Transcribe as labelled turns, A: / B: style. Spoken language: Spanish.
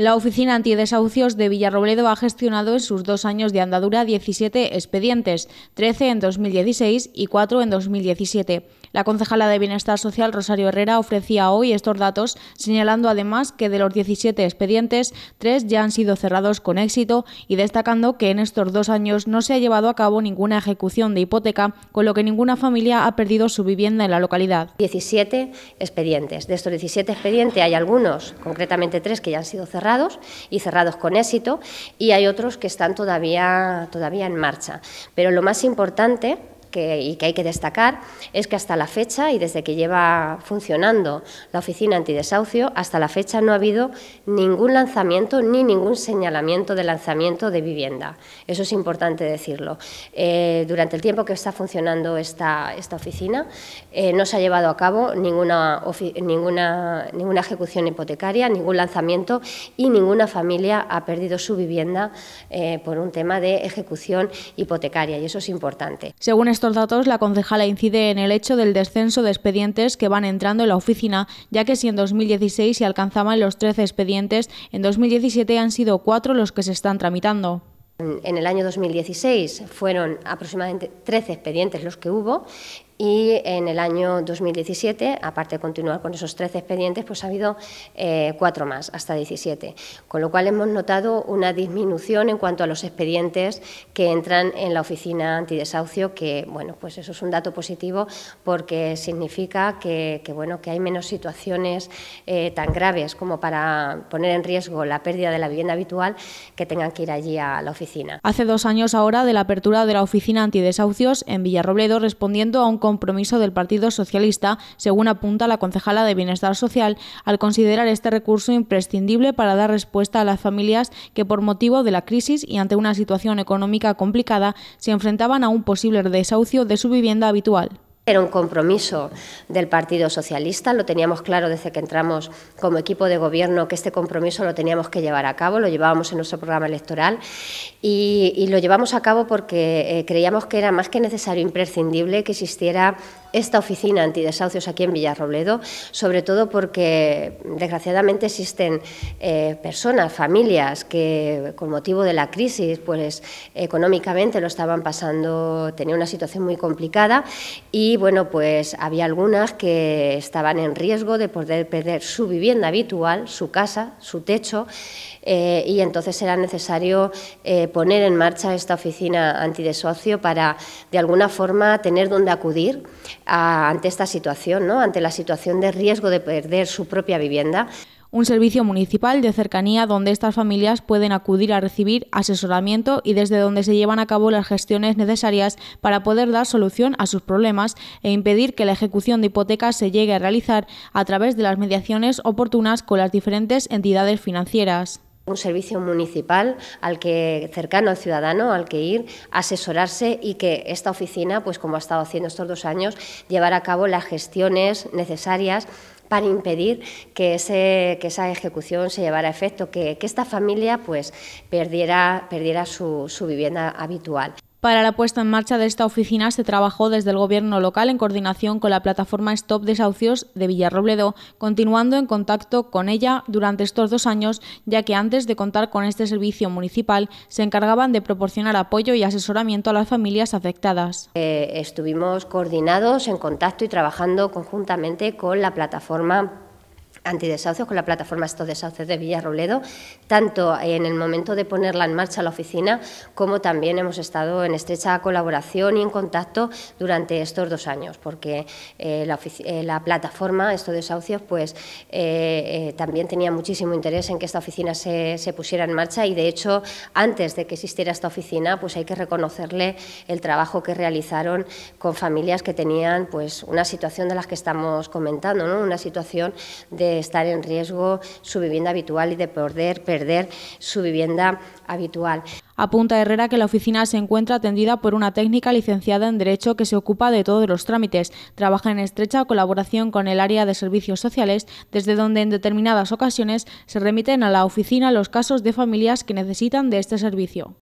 A: La Oficina Antidesahucios de Villarrobledo ha gestionado en sus dos años de andadura 17 expedientes, 13 en 2016 y 4 en 2017. La concejala de Bienestar Social, Rosario Herrera, ofrecía hoy estos datos, señalando además que de los 17 expedientes, 3 ya han sido cerrados con éxito y destacando que en estos dos años no se ha llevado a cabo ninguna ejecución de hipoteca, con lo que ninguna familia ha perdido su vivienda en la localidad. 17 expedientes. De estos 17 expedientes hay algunos, concretamente 3, que ya han sido
B: cerrados y cerrados con éxito y hay otros que están todavía, todavía en marcha. Pero lo más importante que, y que hay que destacar es que hasta la fecha y desde que lleva funcionando la oficina antidesahucio, hasta la fecha no ha habido ningún lanzamiento ni ningún señalamiento de lanzamiento de vivienda. Eso es importante decirlo. Eh, durante el tiempo que está funcionando esta, esta oficina eh, no se ha llevado a cabo ninguna, ninguna, ninguna ejecución hipotecaria, ningún lanzamiento y ninguna familia ha perdido su vivienda eh, por un tema de ejecución hipotecaria y eso es importante.
A: Según estos datos, la concejala incide en el hecho del descenso de expedientes que van entrando en la oficina, ya que si en 2016 se alcanzaban los 13 expedientes, en 2017 han sido cuatro los que se están tramitando. En el año 2016
B: fueron aproximadamente 13 expedientes los que hubo y en el año 2017, aparte de continuar con esos 13 expedientes, pues ha habido eh, cuatro más, hasta 17, con lo cual hemos notado una disminución en cuanto a los expedientes que entran en la oficina antidesahucio, que bueno, pues eso es un dato positivo porque significa que, bueno, que hay menos situaciones eh, tan graves como para poner en riesgo la pérdida de la vivienda habitual que tengan que ir allí a la oficina.
A: Hace dos años ahora de la apertura de la oficina antidesahucios en Villarrobledo, respondiendo a un compromiso del Partido Socialista, según apunta la concejala de Bienestar Social, al considerar este recurso imprescindible para dar respuesta a las familias que por motivo de la crisis y ante una situación económica complicada se enfrentaban a un posible desahucio de su vivienda habitual.
B: Era un compromiso del Partido Socialista, lo teníamos claro desde que entramos como equipo de gobierno que este compromiso lo teníamos que llevar a cabo, lo llevábamos en nuestro programa electoral y, lo llevamos a cabo porque eh, creíamos que era más que necesario, imprescindible, que existiera esta oficina antidesahucios aquí en Villarrobledo, sobre todo porque desgraciadamente existen eh, personas, familias que con motivo de la crisis, pues económicamente lo estaban pasando, tenía una situación muy complicada y bueno, pues había algunas que estaban en riesgo de poder perder su vivienda habitual, su casa, su techo eh, y entonces era necesario eh, poner en marcha esta oficina antidesahucio para de alguna forma tener donde acudir ante esta situación,
A: ¿no? ante la situación de riesgo de perder su propia vivienda un servicio municipal de cercanía donde estas familias pueden acudir a recibir asesoramiento y desde donde se llevan a cabo las gestiones necesarias para poder dar solución a sus problemas e impedir que la ejecución de hipotecas se llegue a realizar a través de las mediaciones oportunas con las diferentes entidades financieras un servicio municipal al que cercano al ciudadano, al que ir,
B: asesorarse y que esta oficina, pues como ha estado haciendo estos dos años, llevar a cabo las gestiones necesarias para impedir que, esa ejecución se llevara a efecto, que, esta familia pues perdiera, perdiera su, su vivienda habitual.
A: Para la puesta en marcha de esta oficina se trabajó desde el gobierno local en coordinación con la plataforma Stop Desahucios de Villarrobledo, continuando en contacto con ella durante estos dos años, ya que antes de contar con este servicio municipal se encargaban de proporcionar apoyo y asesoramiento a las familias afectadas. Eh, estuvimos coordinados en contacto y trabajando
B: conjuntamente con la plataforma antidesahucios, con la plataforma Estos Desahucios de Villarrobledo, tanto en el momento de ponerla en marcha la oficina, como también hemos estado en estrecha colaboración y en contacto durante estos dos años, porque eh, eh, la, plataforma Estos Desahucios pues, eh, también tenía muchísimo interés en que esta oficina se, pusiera en marcha y, de hecho, antes de que existiera esta oficina, pues hay que reconocerle el trabajo que realizaron con familias que tenían pues, una situación de las que estamos comentando, una situación de estar en riesgo su vivienda habitual y de poder
A: perder su vivienda habitual. Apunta Herrera que la oficina se encuentra atendida por una técnica licenciada en Derecho que se ocupa de todos los trámites. Trabaja en estrecha colaboración con el área de servicios sociales, desde donde en determinadas ocasiones se remiten a la oficina los casos de familias que necesitan de este servicio.